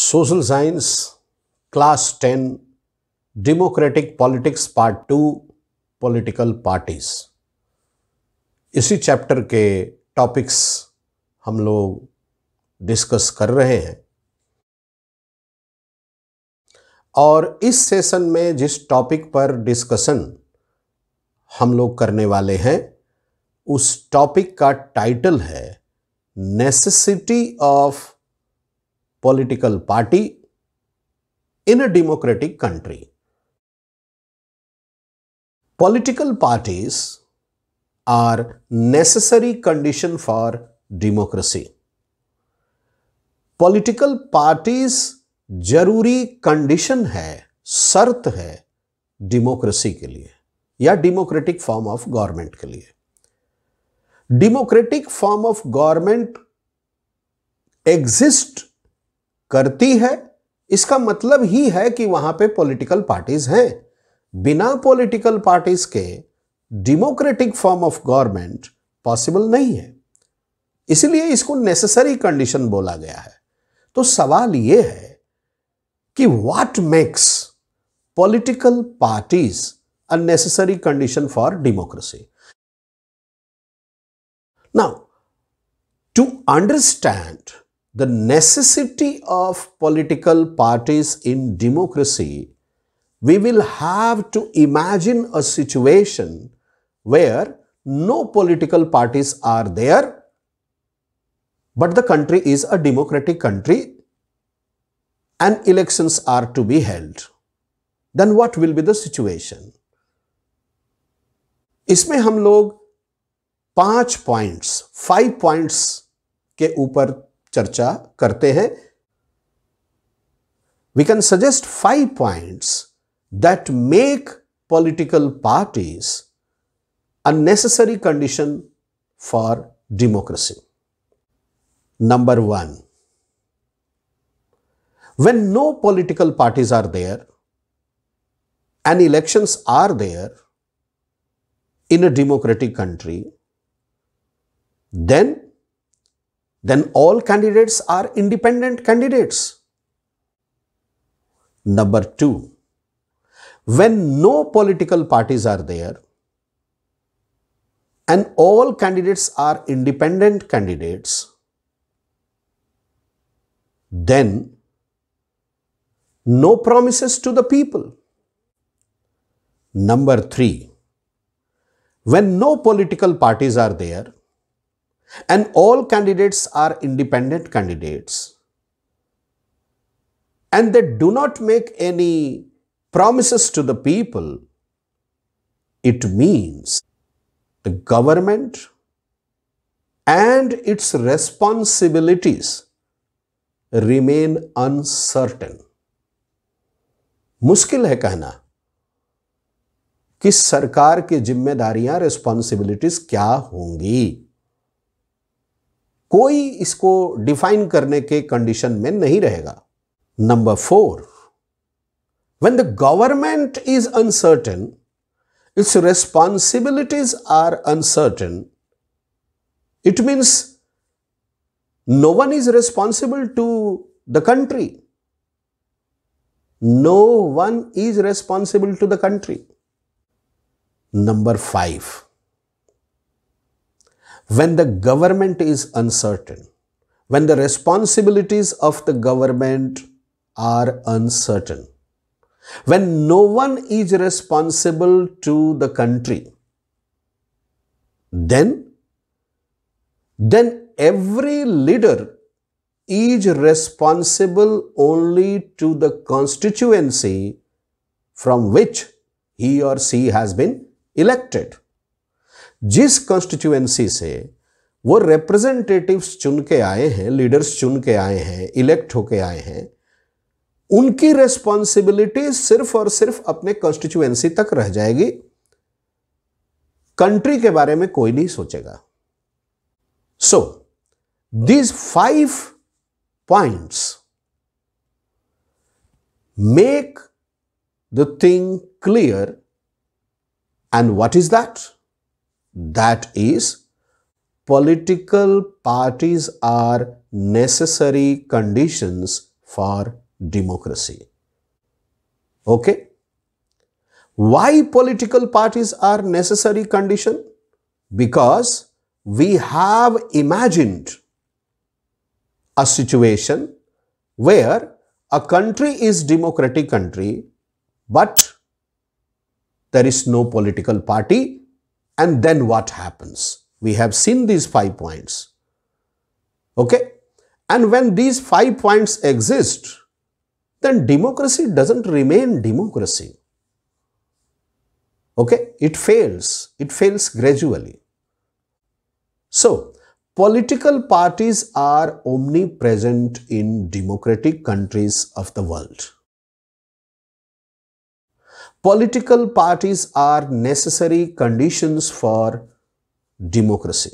Social science class ten democratic politics part two political parties इसी chapter के topics हम लोग डिस्कस कर रहे हैं और इस सेशन में जिस टॉपिक पर डिस्कशन हम लोग करने वाले हैं उस टॉपिक का टाइटल है necessity of political party in a democratic country. Political parties are necessary condition for democracy. Political parties जरूरी कंडीशन है शर्त है डेमोक्रेसी के लिए या डेमोक्रेटिक फॉर्म ऑफ गवर्नमेंट के लिए democratic form of government exist करती है इसका मतलब ही है कि वहां पे पॉलिटिकल पार्टीज हैं बिना पॉलिटिकल पार्टीज के democratic form of government possible नहीं है इसलिए इसको नेसेसरी कंडीशन बोला गया है तो सवाल यह है कि what makes political parties a necessary condition for democracy now to understand the necessity of political parties in democracy, we will have to imagine a situation where no political parties are there, but the country is a democratic country and elections are to be held. Then what will be the situation? इसमें हम लोग पांच points five points के ऊपर चर्चा करते हैं we can suggest five points that make political parties unnecessary condition for democracy number one when no political parties are there and elections are there in a democratic country then then all candidates are independent candidates. Number two, when no political parties are there and all candidates are independent candidates, then no promises to the people. Number three, when no political parties are there and all candidates are independent candidates and they do not make any promises to the people, it means the government and its responsibilities remain uncertain. मुश्किल है कहना कि सरकार की जिम्मेदारियां responsibilities क्या होंगी कोई इसको डिफाइन करने के कंडीशन में नहीं रहेगा number four when the government is uncertain its responsibilities are uncertain it means no one is responsible to the country no one is responsible to the country number five when the government is uncertain, when the responsibilities of the government are uncertain, when no one is responsible to the country, then, then every leader is responsible only to the constituency from which he or she has been elected. जिस constituency से वो representatives चुन के आए हैं leaders चुन के आए हैं इलेक्ट होके आए हैं उनकी रेस्पॉन्सिबिलिटी सिर्फ और सिर्फ अपने कॉन्स्टिट्यूएंसी तक रह जाएगी कंट्री के बारे में कोई नहीं सोचेगा so these five points make the thing clear and what is that That is, political parties are necessary conditions for democracy. Okay? Why political parties are necessary condition? Because we have imagined a situation where a country is democratic country but there is no political party and then what happens? We have seen these five points. Okay? And when these five points exist, then democracy doesn't remain democracy. Okay? It fails. It fails gradually. So, political parties are omnipresent in democratic countries of the world political parties are necessary conditions for democracy.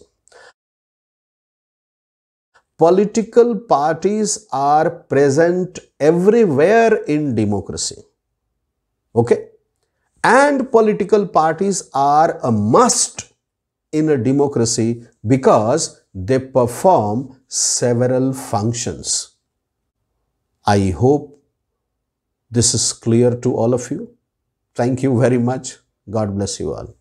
Political parties are present everywhere in democracy. Okay? And political parties are a must in a democracy because they perform several functions. I hope this is clear to all of you. Thank you very much. God bless you all.